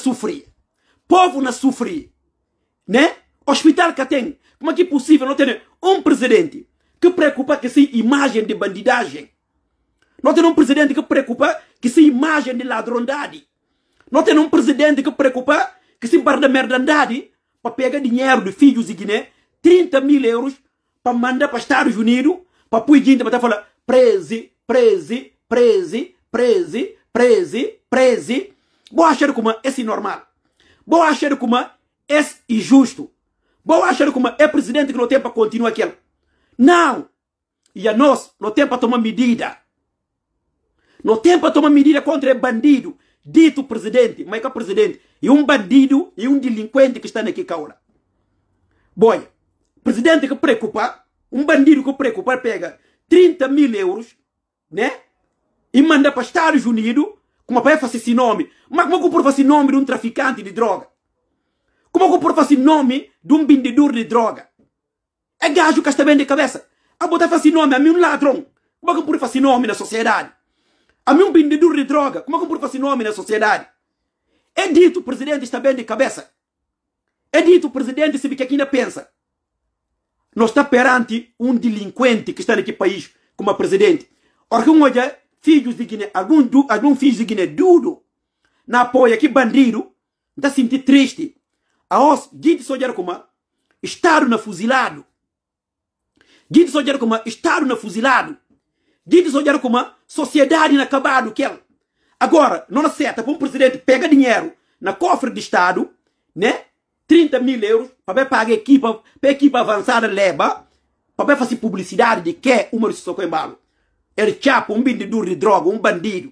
sofrer. Povo na sofrer. Né? Hospital que tem. Como é que é possível não ter um presidente que preocupa com essa imagem de bandidagem? Não tem um presidente que preocupa com essa imagem de ladrondade? Não tem um presidente que preocupa com essa barra da merdandade para pegar dinheiro de filhos de Guiné, 30 mil euros, para mandar para Estados Unidos, para pôr gente para falar preze, preze, preze, preze, preze, preze. Vou achar como é normal. Vou achar como é injusto. Vou achar como é presidente que não tem para continuar aquilo. Não! E a nós não tem para tomar medida. Não tem para tomar medida contra bandido. Dito presidente, mas que presidente. E um bandido e um delinquente que está aqui caura. Boy, presidente que preocupa, um bandido que preocupa pega 30 mil euros, né? E manda para Estados Unidos como é vai fazer nome? Mas como é que fazer esse nome de um traficante de droga? Como é que fazer esse nome de um vendedor de droga? É gajo que está bem de cabeça. A botar fazer nome a mim é um ladrão. Como é que fazer esse nome na sociedade? A mim é um vendedor de droga. Como é que fazer esse nome na sociedade? É dito o presidente está bem de cabeça. É dito o presidente sabe o que é ainda pensa. Nós está perante um delinquente que está naquele país como presidente. Ora, um olha filhos digine algum algum filho Guiné duro na apoia que bandido da sentindo triste a os gente sojar como estar na fuzilado gente sojar como estar na fuzilado gente sojar como sociedade na acabado que é. agora não acerta para um presidente pega dinheiro na cofre de estado né 30 mil euros para pagar equipa para a equipa avançada leva para fazer publicidade de que o em balo era chapa um vendedor de droga, um bandido,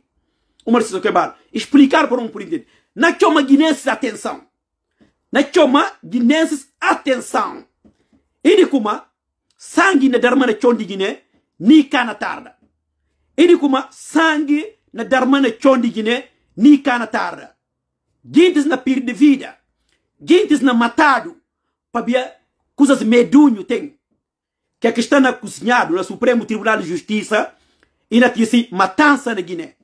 um Marcelo Quebal. Explicar para um político. Na choma guinenses, atenção. Na choma guinenses, atenção. Ele como sangue na dermana chondi guiné, nica na tarda. Ele como sangue na dermana chondi guiné, nica na tarda. Gentes na perda de vida. Gentes na matado. Para coisas medunho tem. Que é que está na cozinhado, no Supremo Tribunal de Justiça, inatisse matança na Guiné,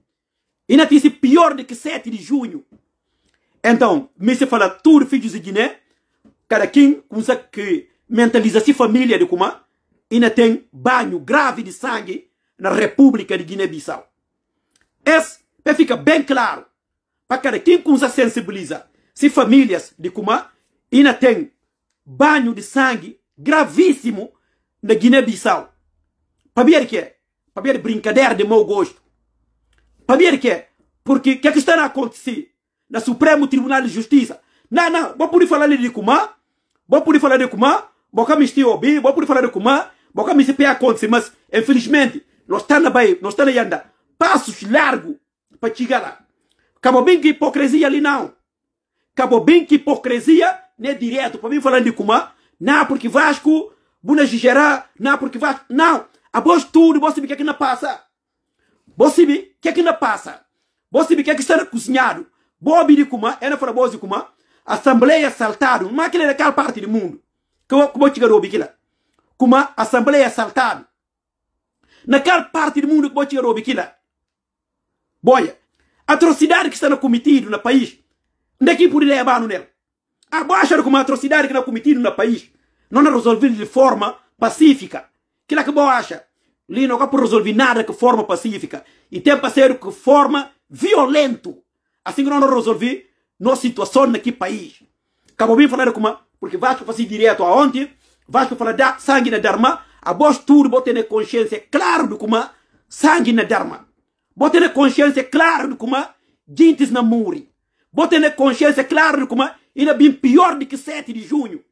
inatisse pior do que 7 de junho. Então, me se fala tudo filhos de Guiné, cada quem usa que mentaliza se família de Kuma, ainda tem banho grave de sangue na República de Guiné-Bissau. Esse ficar bem claro para cada quem usa sensibiliza se famílias de Kuma, ainda tem banho de sangue gravíssimo na Guiné-Bissau. Para ver que é? para ver brincadeira de mau gosto. Para ver que é? Porque o que é que está a acontecer na Supremo Tribunal de Justiça? Não, não, vou poder falar de Kumá, vou poder falar de Kumá, vou cá me bem vou poder falar de Kumá, vou cá me se acontecer, mas infelizmente nós estamos aí, nós estamos aí passos largos para chegar lá. Acabou bem que hipocrisia ali não. Acabou bem que hipocrisia não é direto para mim falando de Kumá, não, porque Vasco, Bunas de não, porque Vasco, não após tudo, você vê o que é que não passa. Você vê o que é que não passa. Você vê o que é que está cozinhado. Bobi de Kuma, era para de Kuma, assembleia saltado, mas aquilo é daquela parte do mundo. Que eu vou chegar o biquila, Kuma, assembleia saltado. Naquela parte do mundo que eu vou chegar ouvi aquilo. Boia, atrocidade que está cometida no país, onde é que por levar no nela? Abaixa como uma atrocidade que está cometida no país, não é resolvida de forma pacífica que lá que bom acha? Ali não para resolver nada que forma pacífica. E tem para ser que forma violento. Assim que não resolvi nossa situação naquele país. Acabou bem falar como, porque Vasco fazia direto aonde, Vasco fala da sangue na Dharma, a voz tudo bota na consciência claro do uma sangue na Dharma. Bota na consciência claro do uma gentes na muri. Bota na consciência claro do como ainda bem pior do que 7 de junho.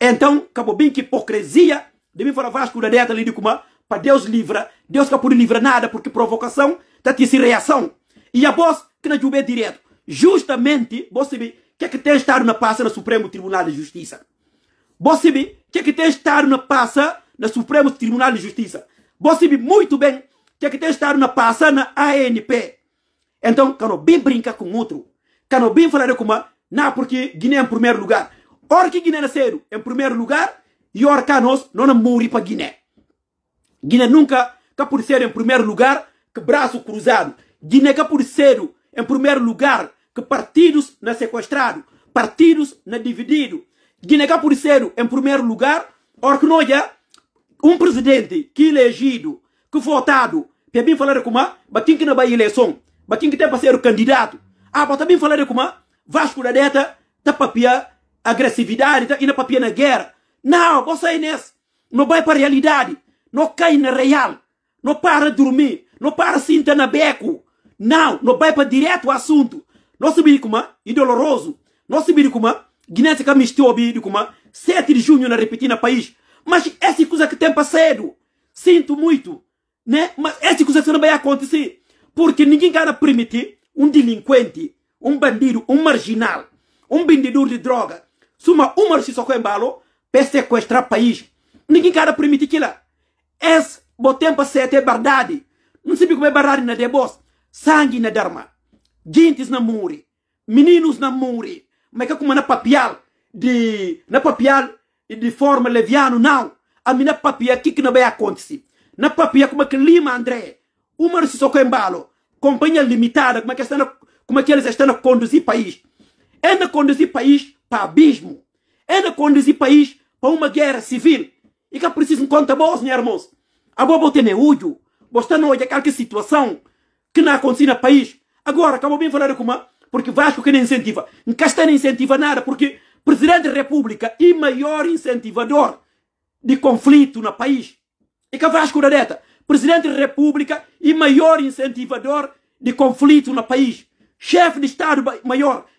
Então, acabou bem que hipocrisia de mim fora Vasco da dieta tá ali de Kuma, para Deus livra, Deus que pode livrar nada, porque provocação tá esse reação. E a voz que na jube é direto, justamente, você que é que tem estado na passa no Supremo Tribunal de Justiça? Você que é que tem estado na passa no Supremo Tribunal de Justiça? Você muito bem que é que tem estado na passa na ANP? Então, quando bem brinca com outro, quando bem falar com uma, não porque Guiné é em primeiro lugar, ora que Guiné nasceu é em primeiro lugar, e iorcanos não morri para Guiné. Guiné nunca que por ser em primeiro lugar que braço cruzado. Guiné que por ser em primeiro lugar que partidos na sequestrado, partidos na dividido. Guiné que por ser em primeiro lugar, orcnoia um presidente que elegido, que votado, para bem falar como, batim que não vai eleição, batim que tem para ser o candidato. Ah, para também falar como, Vasco da Deta, tá papia agressividade, tá indo papia na guerra. Não, vocês não vai para a realidade. Não cai na real. Não para dormir. Não para sinta na beco. Não, não vai para direto o assunto. Nosso como é doloroso. Nosso é. Guiné-se que misturou biricuma, 7 de junho na repetir no país. Mas essa coisa que tem passado, sinto muito, né? Mas essa coisa que não vai acontecer. Porque ninguém quer permitir um delinquente, um bandido, um marginal, um vendedor de droga, suma uma se só com embalo, para sequestrar país. Ninguém quer permitir aquilo. Esse bom tempo se até verdade. Não sabe como é verdade na debos. Sangue na derma. Gentes na muri. Meninos na muri. Mas que é como na papial. De, na papial de forma leviana não. A minha papia aqui que não vai acontecer. Na papia como é que lima, André. Uma se só embalo. Companhia limitada, como é que, estão, como é que eles estão a conduzir país. É na conduzir país para abismo. É na conduzir país para uma guerra civil. E que preciso conta vós, meus irmãos. Agora vou ter neúdio. Você não olha aquela situação que não acontece no país. Agora, acabou bem falar com uma... Porque Vasco que não incentiva. Casta não incentiva nada, porque presidente da República e maior incentivador de conflito no país. E é que Vasco da Deta, presidente da República e maior incentivador de conflito no país. Chefe de Estado maior,